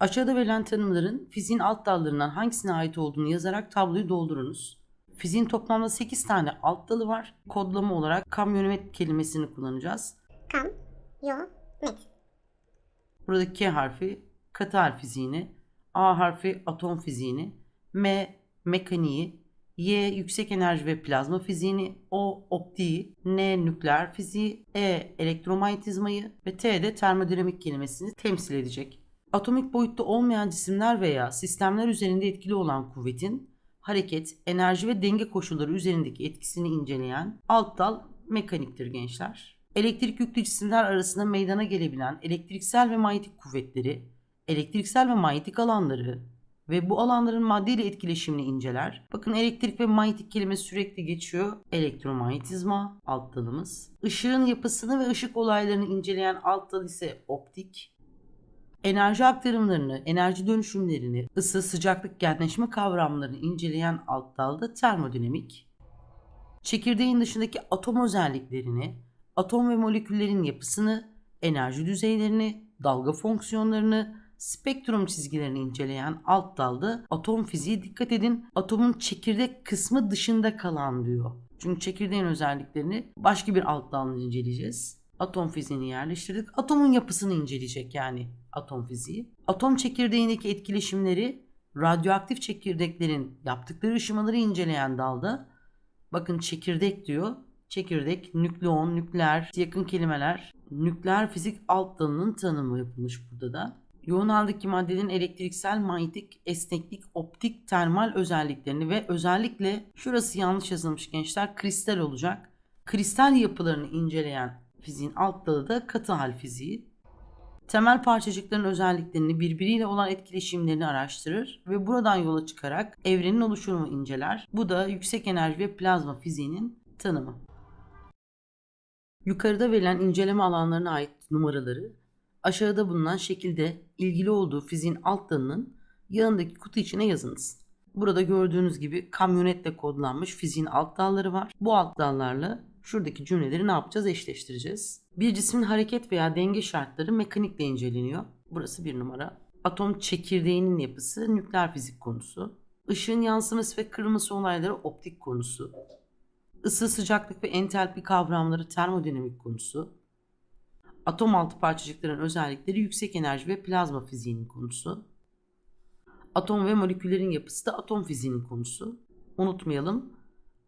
Aşağıda verilen tanımların fiziğin alt dallarından hangisine ait olduğunu yazarak tabloyu doldurunuz. Fiziğin toplamda 8 tane alt dalı var. Kodlama olarak kamyonet kelimesini kullanacağız. Kam, yo, met. Buradaki K harfi katı harf fiziğini, A harfi atom fiziğini, M mekaniği, Y yüksek enerji ve plazma fiziğini, O optiği, N nükleer fiziği, E elektromanyetizmayı ve T de termodinamik kelimesini temsil edecek. Atomik boyutta olmayan cisimler veya sistemler üzerinde etkili olan kuvvetin hareket, enerji ve denge koşulları üzerindeki etkisini inceleyen alt dal mekaniktir gençler. Elektrik yüklü cisimler arasında meydana gelebilen elektriksel ve manyetik kuvvetleri, elektriksel ve manyetik alanları ve bu alanların maddeyle etkileşimini inceler. Bakın elektrik ve manyetik kelimesi sürekli geçiyor. Elektromanyetizma alt dalımız. Işığın yapısını ve ışık olaylarını inceleyen alt dal ise optik enerji aktarımlarını, enerji dönüşümlerini, ısı, sıcaklık, genleşme kavramlarını inceleyen alt dalda termodinamik, çekirdeğin dışındaki atom özelliklerini, atom ve moleküllerin yapısını, enerji düzeylerini, dalga fonksiyonlarını, spektrum çizgilerini inceleyen alt dalda atom fiziği dikkat edin. Atomun çekirdek kısmı dışında kalan diyor. Çünkü çekirdeğin özelliklerini başka bir alt dalda inceleyeceğiz. Atom fiziğini yerleştirdik. Atomun yapısını inceleyecek yani atom fiziği. Atom çekirdeğindeki etkileşimleri radyoaktif çekirdeklerin yaptıkları ışımaları inceleyen dalda bakın çekirdek diyor. Çekirdek, nükleon, nükleer, yakın kelimeler. Nükleer fizik alt dalının tanımı yapılmış burada da. Yoğun haldeki maddenin elektriksel, manyetik, esneklik, optik, termal özelliklerini ve özellikle şurası yanlış yazılmış gençler kristal olacak. Kristal yapılarını inceleyen fiziğin alt dalı da katı hal fiziği temel parçacıkların özelliklerini, birbiriyle olan etkileşimlerini araştırır ve buradan yola çıkarak evrenin oluşumunu inceler. Bu da yüksek enerji ve plazma fiziğinin tanımı. Yukarıda verilen inceleme alanlarına ait numaraları aşağıda bulunan şekilde ilgili olduğu fiziğin alt dalının yanındaki kutu içine yazınız. Burada gördüğünüz gibi kamyonetle kodlanmış fiziğin alt dalları var. Bu alt dallarla Şuradaki cümleleri ne yapacağız? Eşleştireceğiz. Bir cismin hareket veya denge şartları mekanikle inceleniyor. Burası bir numara. Atom çekirdeğinin yapısı nükleer fizik konusu. Işığın yansıması ve kırılması olayları optik konusu. Isı, sıcaklık ve entalpi kavramları termodinamik konusu. Atom altı parçacıkların özellikleri yüksek enerji ve plazma fiziğinin konusu. Atom ve moleküllerin yapısı da atom fiziğinin konusu. Unutmayalım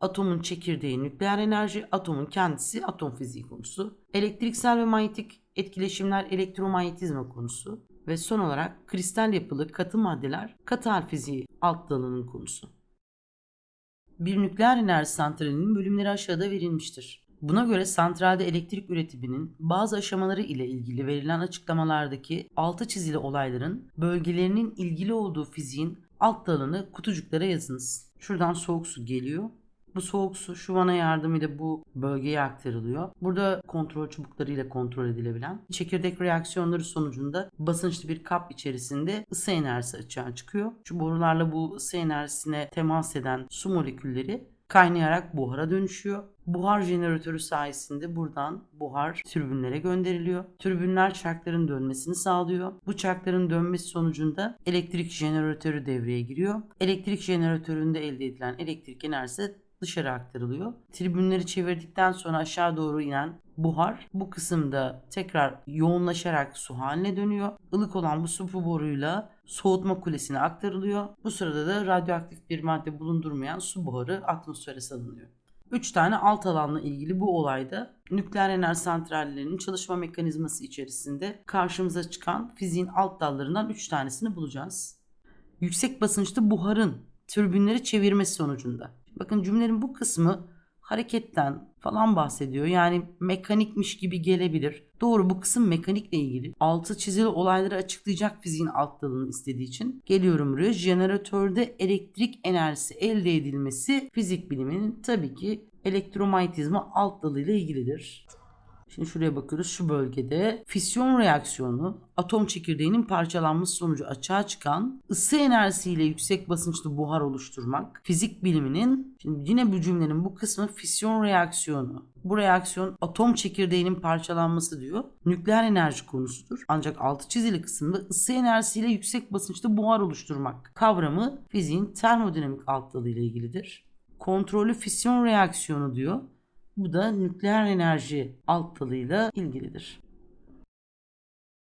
atomun çekirdeği nükleer enerji, atomun kendisi atom fiziği konusu, elektriksel ve manyetik etkileşimler elektromanyetizma konusu ve son olarak kristal yapılı katı maddeler katal fiziği alt dalının konusu. Bir nükleer enerji santralinin bölümleri aşağıda verilmiştir. Buna göre santralde elektrik üretiminin bazı aşamaları ile ilgili verilen açıklamalardaki altı çizili olayların bölgelerinin ilgili olduğu fiziğin alt dalını kutucuklara yazınız. Şuradan soğuk su geliyor. Bu soğuk su şu vana yardımıyla bu bölgeye aktarılıyor. Burada kontrol çubuklarıyla kontrol edilebilen çekirdek reaksiyonları sonucunda basınçlı bir kap içerisinde ısı enerjisi açığa çıkıyor. Şu borularla bu ısı enerjisine temas eden su molekülleri kaynayarak buhara dönüşüyor. Buhar jeneratörü sayesinde buradan buhar türbinlere gönderiliyor. Türbinler çarkların dönmesini sağlıyor. Bu çarkların dönmesi sonucunda elektrik jeneratörü devreye giriyor. Elektrik jeneratöründe elde edilen elektrik enerjisi dışarı aktarılıyor. Tribünleri çevirdikten sonra aşağı doğru inen buhar bu kısımda tekrar yoğunlaşarak su haline dönüyor. Ilık olan bu su boruyla soğutma kulesine aktarılıyor. Bu sırada da radyoaktif bir madde bulundurmayan su buharı atmosfere salınıyor. 3 tane alt alanla ilgili bu olayda nükleer enerji santrallerinin çalışma mekanizması içerisinde karşımıza çıkan fiziğin alt dallarından 3 tanesini bulacağız. Yüksek basınçlı buharın türbinleri çevirmesi sonucunda Bakın cümlenin bu kısmı hareketten falan bahsediyor. Yani mekanikmiş gibi gelebilir. Doğru bu kısım mekanikle ilgili. Altı çizili olayları açıklayacak fiziğin alt dalını istediği için. Geliyorum buraya. elektrik enerjisi elde edilmesi fizik biliminin tabii ki elektromanyetizma alt dalıyla ilgilidir. Şimdi şuraya bakıyoruz. Şu bölgede fisyon reaksiyonu atom çekirdeğinin parçalanması sonucu açığa çıkan ısı enerjisiyle yüksek basınçlı buhar oluşturmak fizik biliminin şimdi yine bu cümlenin bu kısmı fisyon reaksiyonu. Bu reaksiyon atom çekirdeğinin parçalanması diyor. Nükleer enerji konusudur. Ancak altı çizili kısımda ısı enerjisiyle yüksek basınçlı buhar oluşturmak kavramı fiziğin termodinamik alt ile ilgilidir. Kontrollü fisyon reaksiyonu diyor bu da nükleer enerji alt dalıyla ilgilidir.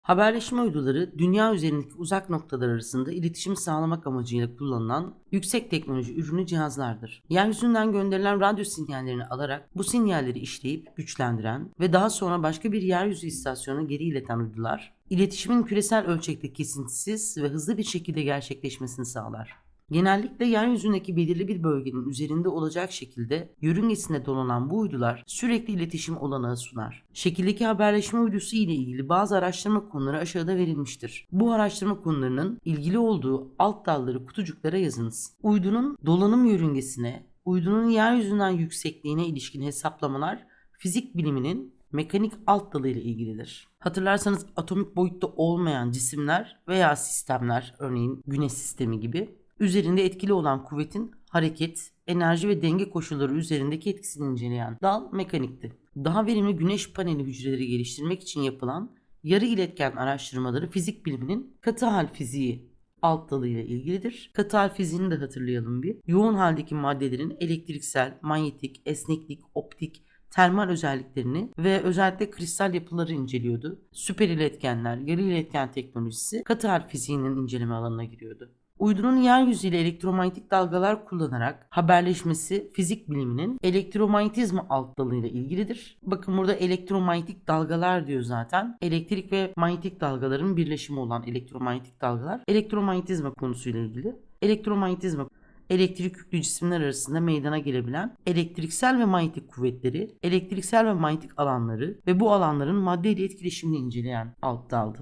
Haberleşme uyduları dünya üzerindeki uzak noktalar arasında iletişim sağlamak amacıyla kullanılan yüksek teknoloji ürünü cihazlardır. Yeryüzünden gönderilen radyo sinyallerini alarak bu sinyalleri işleyip güçlendiren ve daha sonra başka bir yeryüzü istasyonuna geri ileten uydular, iletişimin küresel ölçekte kesintisiz ve hızlı bir şekilde gerçekleşmesini sağlar. Genellikle yeryüzündeki belirli bir bölgenin üzerinde olacak şekilde yörüngesine dolanan bu uydular sürekli iletişim olanağı sunar. Şekildeki haberleşme uydusu ile ilgili bazı araştırma konuları aşağıda verilmiştir. Bu araştırma konularının ilgili olduğu alt dalları kutucuklara yazınız. Uydunun dolanım yörüngesine, uydunun yeryüzünden yüksekliğine ilişkin hesaplamalar fizik biliminin mekanik alt dalı ile ilgilidir. Hatırlarsanız atomik boyutta olmayan cisimler veya sistemler örneğin güneş sistemi gibi üzerinde etkili olan kuvvetin hareket, enerji ve denge koşulları üzerindeki etkisini inceleyen dal mekanikti. Daha verimli güneş paneli hücreleri geliştirmek için yapılan yarı iletken araştırmaları fizik biliminin katı hal fiziği alt dalıyla ilgilidir. Katı hal fiziğini de hatırlayalım bir. Yoğun haldeki maddelerin elektriksel, manyetik, esneklik, optik, termal özelliklerini ve özellikle kristal yapıları inceliyordu. Süper iletkenler, yarı iletken teknolojisi katı hal fiziğinin inceleme alanına giriyordu uydunun yeryüzüyle elektromanyetik dalgalar kullanarak haberleşmesi fizik biliminin elektromanyetizma alt dalıyla ilgilidir. Bakın burada elektromanyetik dalgalar diyor zaten. Elektrik ve manyetik dalgaların birleşimi olan elektromanyetik dalgalar elektromanyetizma konusuyla ilgili. Elektromanyetizma elektrik yüklü cisimler arasında meydana gelebilen elektriksel ve manyetik kuvvetleri, elektriksel ve manyetik alanları ve bu alanların maddeyle etkileşimini inceleyen alt daldı.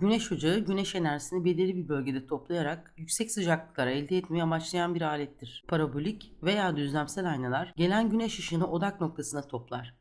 Güneş ocağı güneş enerjisini belirli bir bölgede toplayarak yüksek sıcaklıklara elde etmeyi amaçlayan bir alettir. Parabolik veya düzlemsel aynalar gelen güneş ışığını odak noktasına toplar.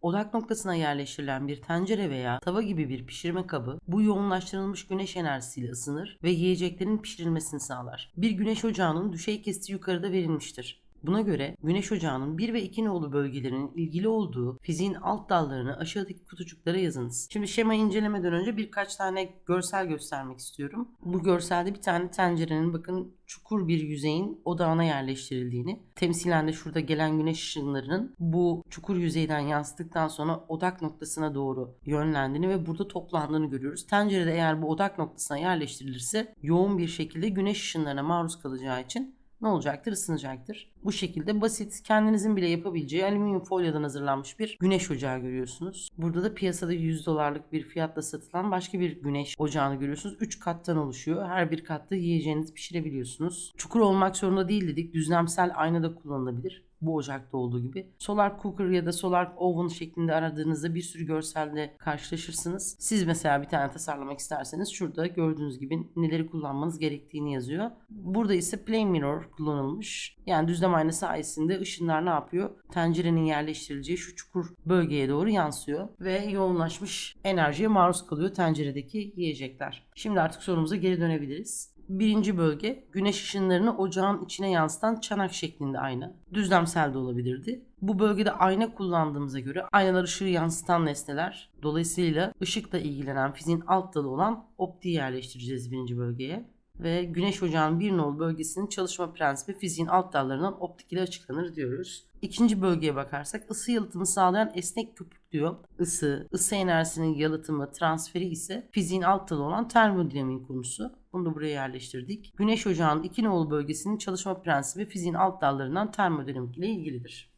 Odak noktasına yerleştirilen bir tencere veya tava gibi bir pişirme kabı bu yoğunlaştırılmış güneş enerjisiyle ısınır ve yiyeceklerin pişirilmesini sağlar. Bir güneş ocağının düşey kesti yukarıda verilmiştir. Buna göre güneş ocağının 1 ve 2 nolu bölgelerinin ilgili olduğu fiziğin alt dallarını aşağıdaki kutucuklara yazınız. Şimdi şema incelemeden önce birkaç tane görsel göstermek istiyorum. Bu görselde bir tane tencerenin bakın çukur bir yüzeyin odağına yerleştirildiğini, temsilen de şurada gelen güneş ışınlarının bu çukur yüzeyden yansıdıktan sonra odak noktasına doğru yönlendiğini ve burada toplandığını görüyoruz. Tencerede eğer bu odak noktasına yerleştirilirse yoğun bir şekilde güneş ışınlarına maruz kalacağı için ne olacaktır? Isınacaktır. Bu şekilde basit kendinizin bile yapabileceği alüminyum folyadan hazırlanmış bir güneş ocağı görüyorsunuz. Burada da piyasada 100 dolarlık bir fiyatla satılan başka bir güneş ocağını görüyorsunuz. 3 kattan oluşuyor. Her bir katta yiyeceğiniz pişirebiliyorsunuz. Çukur olmak zorunda değil dedik. Düzlemsel ayna da kullanılabilir bu ocakta olduğu gibi. Solar cooker ya da solar oven şeklinde aradığınızda bir sürü görselle karşılaşırsınız. Siz mesela bir tane tasarlamak isterseniz şurada gördüğünüz gibi neleri kullanmanız gerektiğini yazıyor. Burada ise plane mirror kullanılmış. Yani düzlem aynası sayesinde ışınlar ne yapıyor? Tencerenin yerleştirileceği şu çukur bölgeye doğru yansıyor ve yoğunlaşmış enerjiye maruz kalıyor tenceredeki yiyecekler. Şimdi artık sorumuza geri dönebiliriz. Birinci bölge güneş ışınlarını ocağın içine yansıtan çanak şeklinde ayna. Düzlemsel de olabilirdi. Bu bölgede ayna kullandığımıza göre aynalar ışığı yansıtan nesneler. Dolayısıyla ışıkla ilgilenen fiziğin alt dalı olan optiği yerleştireceğiz birinci bölgeye. Ve güneş ocağının bir nol bölgesinin çalışma prensibi fiziğin alt dallarından optik ile açıklanır diyoruz. İkinci bölgeye bakarsak ısı yalıtımı sağlayan esnek köpük diyor. Isı, ısı enerjisinin yalıtımı, transferi ise fiziğin alt dalı olan termodinamiğin konusu. Bunu da buraya yerleştirdik. Güneş ocağının iki nolu bölgesinin çalışma prensibi fiziğin alt dallarından termodinamik ile ilgilidir.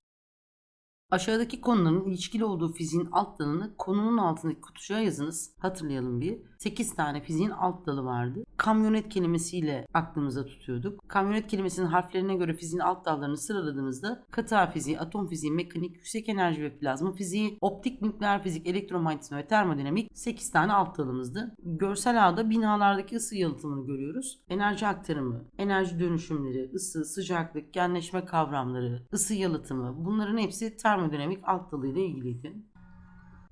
Aşağıdaki konuların ilişkili olduğu fiziğin alt dalını konunun altındaki kutucuğa yazınız. Hatırlayalım bir. 8 tane fiziğin alt dalı vardı. Kamyonet kelimesiyle aklımıza tutuyorduk. Kamyonet kelimesinin harflerine göre fiziğin alt dallarını sıraladığımızda katı fiziği, atom fiziği, mekanik, yüksek enerji ve plazma fiziği, optik, nükleer fizik, elektromanyetizma ve termodinamik 8 tane alt dalımızdı. Görsel ağda binalardaki ısı yalıtımını görüyoruz. Enerji aktarımı, enerji dönüşümleri, ısı, sıcaklık, genleşme kavramları, ısı yalıtımı bunların hepsi termodinamik alt dalıyla ilgiliydi.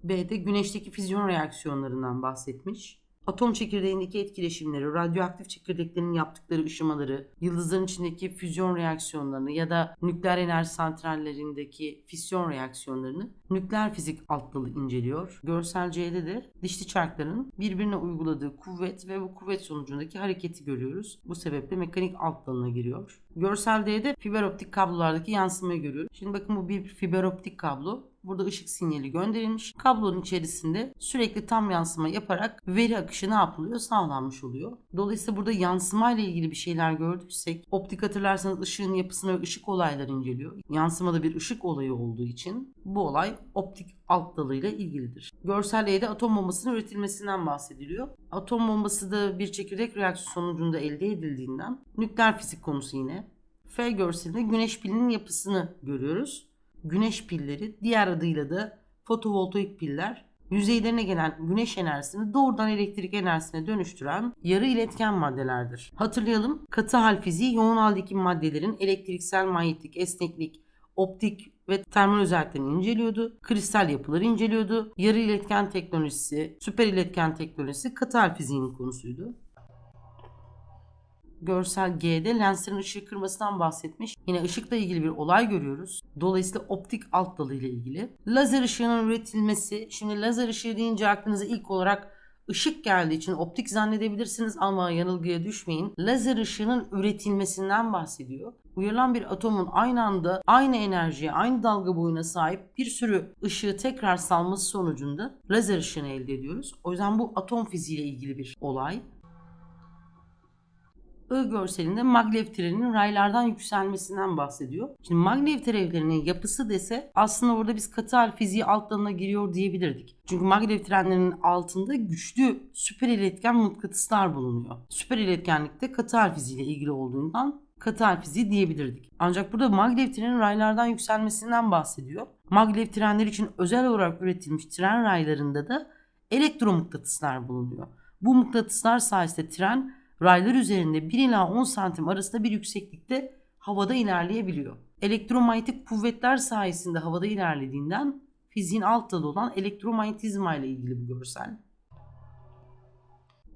B'de güneşteki fizyon reaksiyonlarından bahsetmiş. Atom çekirdeğindeki etkileşimleri, radyoaktif çekirdeklerin yaptıkları ışımaları, yıldızların içindeki füzyon reaksiyonlarını ya da nükleer enerji santrallerindeki fisyon reaksiyonlarını nükleer fizik alt dalı inceliyor. Görsel C'de de dişli çarkların birbirine uyguladığı kuvvet ve bu kuvvet sonucundaki hareketi görüyoruz. Bu sebeple mekanik alt dalına giriyor. Görsel D'de fiber optik kablolardaki yansımayı görüyoruz. Şimdi bakın bu bir fiber optik kablo. Burada ışık sinyali gönderilmiş. Kablonun içerisinde sürekli tam yansıma yaparak veri akışı ne yapılıyor? Sağlanmış oluyor. Dolayısıyla burada yansıma ile ilgili bir şeyler gördüysek optik hatırlarsanız ışığın yapısına ve ışık olayları inceliyor. Yansımada bir ışık olayı olduğu için bu olay optik alt dalıyla ilgilidir. Görsel E'de atom bombasının üretilmesinden bahsediliyor. Atom bombası da bir çekirdek reaksiyon sonucunda elde edildiğinden nükleer fizik konusu yine. F görselinde güneş pilinin yapısını görüyoruz güneş pilleri diğer adıyla da fotovoltaik piller yüzeylerine gelen güneş enerjisini doğrudan elektrik enerjisine dönüştüren yarı iletken maddelerdir. Hatırlayalım katı hal fiziği yoğun haldeki maddelerin elektriksel manyetik, esneklik, optik ve termal özelliklerini inceliyordu. Kristal yapıları inceliyordu. Yarı iletken teknolojisi, süper iletken teknolojisi katı hal fiziğinin konusuydu görsel G'de lenslerin ışığı kırmasından bahsetmiş. Yine ışıkla ilgili bir olay görüyoruz. Dolayısıyla optik alt dalı ile ilgili. Lazer ışığının üretilmesi. Şimdi lazer ışığı deyince aklınıza ilk olarak ışık geldiği için optik zannedebilirsiniz ama yanılgıya düşmeyin. Lazer ışığının üretilmesinden bahsediyor. Uyarılan bir atomun aynı anda aynı enerjiye, aynı dalga boyuna sahip bir sürü ışığı tekrar salması sonucunda lazer ışığını elde ediyoruz. O yüzden bu atom fiziğiyle ilgili bir olay. I görselinde maglev treninin raylardan yükselmesinden bahsediyor. Şimdi maglev trenlerinin yapısı dese aslında orada biz katı hal fiziği alt dalına giriyor diyebilirdik. Çünkü maglev trenlerinin altında güçlü süper iletken mıknatıslar bulunuyor. Süper iletkenlikte katı hal fiziğiyle ilgili olduğundan katı hal fiziği diyebilirdik. Ancak burada maglev trenin raylardan yükselmesinden bahsediyor. Maglev trenleri için özel olarak üretilmiş tren raylarında da elektromıknatıslar bulunuyor. Bu mıknatıslar sayesinde tren raylar üzerinde 1 ila 10 santim arasında bir yükseklikte havada ilerleyebiliyor. Elektromanyetik kuvvetler sayesinde havada ilerlediğinden fiziğin alt dalı olan elektromanyetizma ile ilgili bu görsel.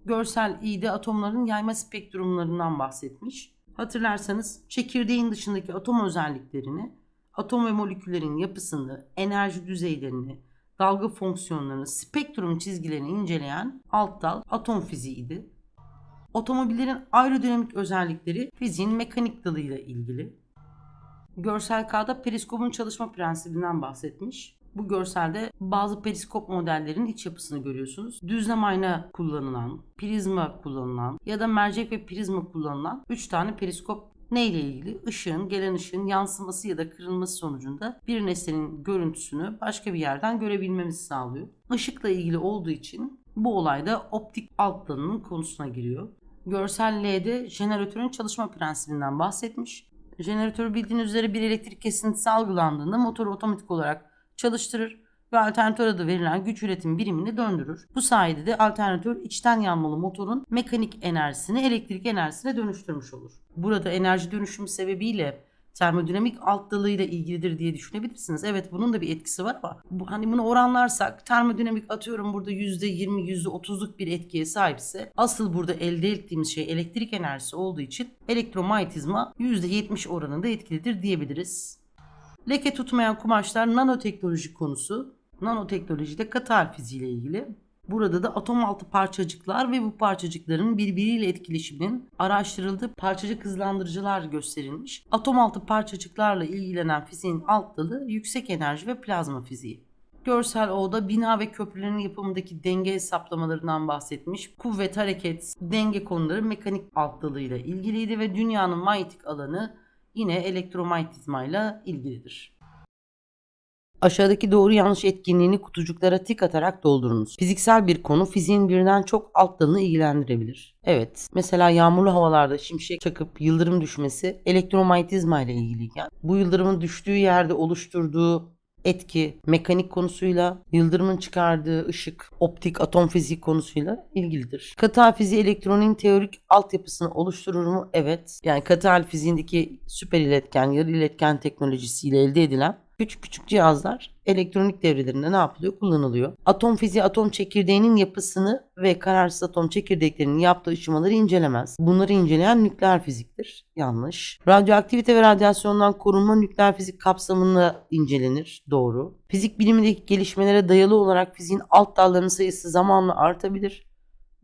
Görsel İ'de atomların yayma spektrumlarından bahsetmiş. Hatırlarsanız çekirdeğin dışındaki atom özelliklerini, atom ve moleküllerin yapısını, enerji düzeylerini, dalga fonksiyonlarını, spektrum çizgilerini inceleyen alt dal atom fiziğiydi. Otomobillerin aerodinamik özellikleri fiziğin mekanik dalıyla ilgili. Görsel K'da periskopun çalışma prensibinden bahsetmiş. Bu görselde bazı periskop modellerinin iç yapısını görüyorsunuz. Düzlem ayna kullanılan, prizma kullanılan ya da mercek ve prizma kullanılan 3 tane periskop ne ile ilgili? Işığın, gelen ışığın yansıması ya da kırılması sonucunda bir nesnenin görüntüsünü başka bir yerden görebilmemizi sağlıyor. Işıkla ilgili olduğu için bu olayda optik alt konusuna giriyor görsel jeneratörün çalışma prensibinden bahsetmiş. Jeneratör bildiğiniz üzere bir elektrik kesintisi algılandığında motoru otomatik olarak çalıştırır ve alternatör adı verilen güç üretim birimini döndürür. Bu sayede de alternatör içten yanmalı motorun mekanik enerjisini elektrik enerjisine dönüştürmüş olur. Burada enerji dönüşümü sebebiyle termodinamik alt dalıyla ilgilidir diye düşünebilirsiniz. Evet bunun da bir etkisi var ama bu, hani bunu oranlarsak termodinamik atıyorum burada %20 %30'luk bir etkiye sahipse asıl burada elde ettiğimiz şey elektrik enerjisi olduğu için elektromanyetizma %70 oranında etkilidir diyebiliriz. Leke tutmayan kumaşlar nanoteknoloji konusu. Nanoteknolojide katı hal fiziği ilgili. Burada da atom altı parçacıklar ve bu parçacıkların birbiriyle etkileşimin araştırıldığı parçacık hızlandırıcılar gösterilmiş. Atom altı parçacıklarla ilgilenen fiziğin alt dalı yüksek enerji ve plazma fiziği. Görsel O'da bina ve köprülerin yapımındaki denge hesaplamalarından bahsetmiş. Kuvvet, hareket, denge konuları mekanik alt dalıyla ilgiliydi ve dünyanın manyetik alanı yine elektromanyetizmayla ilgilidir. Aşağıdaki doğru yanlış etkinliğini kutucuklara tik atarak doldurunuz. Fiziksel bir konu fiziğin birden çok alt dalını ilgilendirebilir. Evet, mesela yağmurlu havalarda şimşek çakıp yıldırım düşmesi elektromanyetizma ile ilgiliyken bu yıldırımın düştüğü yerde oluşturduğu etki mekanik konusuyla, yıldırımın çıkardığı ışık, optik, atom fiziği konusuyla ilgilidir. Katal fiziği elektronin teorik altyapısını oluşturur mu? Evet. Yani katal fiziğindeki süper iletken, yarı iletken teknolojisiyle elde edilen Küçük küçük cihazlar elektronik devrelerinde ne yapılıyor? Kullanılıyor. Atom fiziği atom çekirdeğinin yapısını ve kararsız atom çekirdeklerinin yaptığı ışımaları incelemez. Bunları inceleyen nükleer fiziktir. Yanlış. Radyoaktivite ve radyasyondan korunma nükleer fizik kapsamında incelenir. Doğru. Fizik bilimindeki gelişmelere dayalı olarak fiziğin alt dallarının sayısı zamanla artabilir.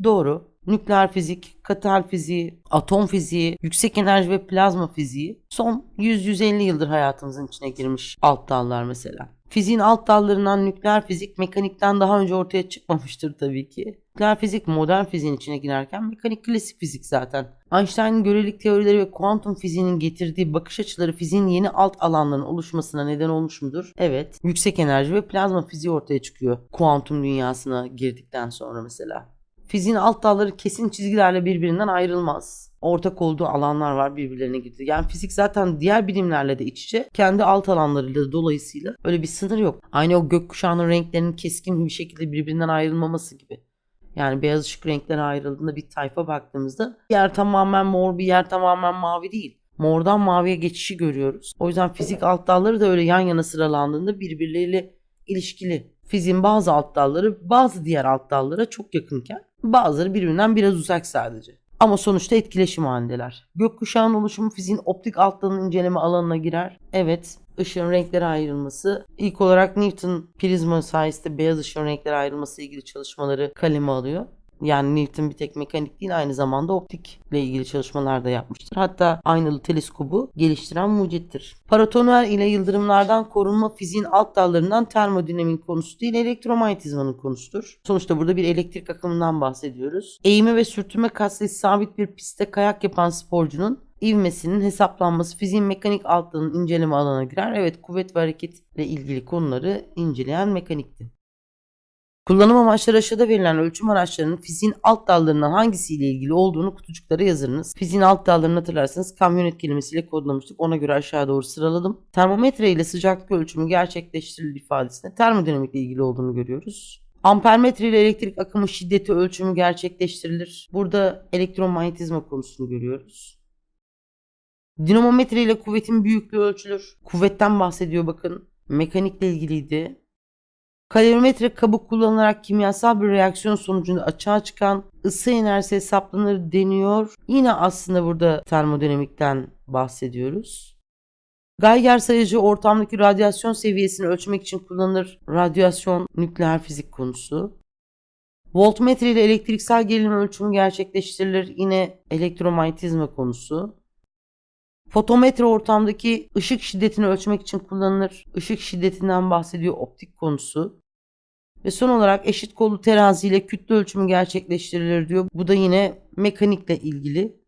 Doğru. Nükleer fizik, katal fiziği, atom fiziği, yüksek enerji ve plazma fiziği son 100-150 yıldır hayatımızın içine girmiş alt dallar mesela. Fiziğin alt dallarından nükleer fizik mekanikten daha önce ortaya çıkmamıştır tabii ki. Nükleer fizik modern fiziğin içine girerken mekanik klasik fizik zaten. Einstein'ın görelilik teorileri ve kuantum fiziğinin getirdiği bakış açıları fiziğin yeni alt alanların oluşmasına neden olmuş mudur? Evet. Yüksek enerji ve plazma fiziği ortaya çıkıyor. Kuantum dünyasına girdikten sonra mesela. Fiziğin alt dalları kesin çizgilerle birbirinden ayrılmaz. Ortak olduğu alanlar var birbirlerine gitti. Yani fizik zaten diğer bilimlerle de iç içe. Kendi alt alanlarıyla dolayısıyla öyle bir sınır yok. Aynı o gökkuşağının renklerinin keskin bir şekilde birbirinden ayrılmaması gibi. Yani beyaz ışık renklere ayrıldığında bir tayfa baktığımızda bir yer tamamen mor bir yer tamamen mavi değil. Mordan maviye geçişi görüyoruz. O yüzden fizik alt dalları da öyle yan yana sıralandığında birbirleriyle ilişkili fiziğin bazı alt dalları bazı diğer alt dallara çok yakınken bazıları birbirinden biraz uzak sadece. Ama sonuçta etkileşim halindeler. Gökkuşağın oluşumu fiziğin optik alt dalının inceleme alanına girer. Evet ışığın renklere ayrılması. ilk olarak Newton prizma sayesinde beyaz ışığın renklere ayrılması ilgili çalışmaları kaleme alıyor. Yani Newton bir tek mekanik değil aynı zamanda optikle ilgili çalışmalar da yapmıştır. Hatta aynalı teleskobu geliştiren mucittir. Paratoner ile yıldırımlardan korunma fiziğin alt dallarından termodinamin konusu değil elektromanyetizmanın konusudur. Sonuçta burada bir elektrik akımından bahsediyoruz. Eğimi ve sürtünme kaslı sabit bir pistte kayak yapan sporcunun ivmesinin hesaplanması fiziğin mekanik altlığının inceleme alana girer. Evet kuvvet ve hareketle ilgili konuları inceleyen mekanikti. Kullanım amaçları aşağıda verilen ölçüm araçlarının fiziğin alt dallarından hangisiyle ilgili olduğunu kutucuklara yazınız. Fiziğin alt dallarını hatırlarsanız kamyonet kelimesiyle kodlamıştık. Ona göre aşağı doğru sıraladım. Termometre ile sıcaklık ölçümü gerçekleştirilir ifadesinde termodinamikle ilgili olduğunu görüyoruz. Ampermetre ile elektrik akımı şiddeti ölçümü gerçekleştirilir. Burada elektromanyetizma konusunu görüyoruz. Dinamometre ile kuvvetin büyüklüğü ölçülür. Kuvvetten bahsediyor bakın. Mekanikle ilgiliydi. Kalorimetrik kabuk kullanılarak kimyasal bir reaksiyon sonucunda açığa çıkan ısı enerjisi hesaplanır deniyor. Yine aslında burada termodinamikten bahsediyoruz. Geiger sayıcı ortamdaki radyasyon seviyesini ölçmek için kullanılır. Radyasyon nükleer fizik konusu. Voltmetre ile elektriksel gerilim ölçümü gerçekleştirilir. Yine elektromanyetizma konusu. Fotometre ortamdaki ışık şiddetini ölçmek için kullanılır. Işık şiddetinden bahsediyor optik konusu. Ve son olarak eşit kollu teraziyle kütle ölçümü gerçekleştirilir diyor. Bu da yine mekanikle ilgili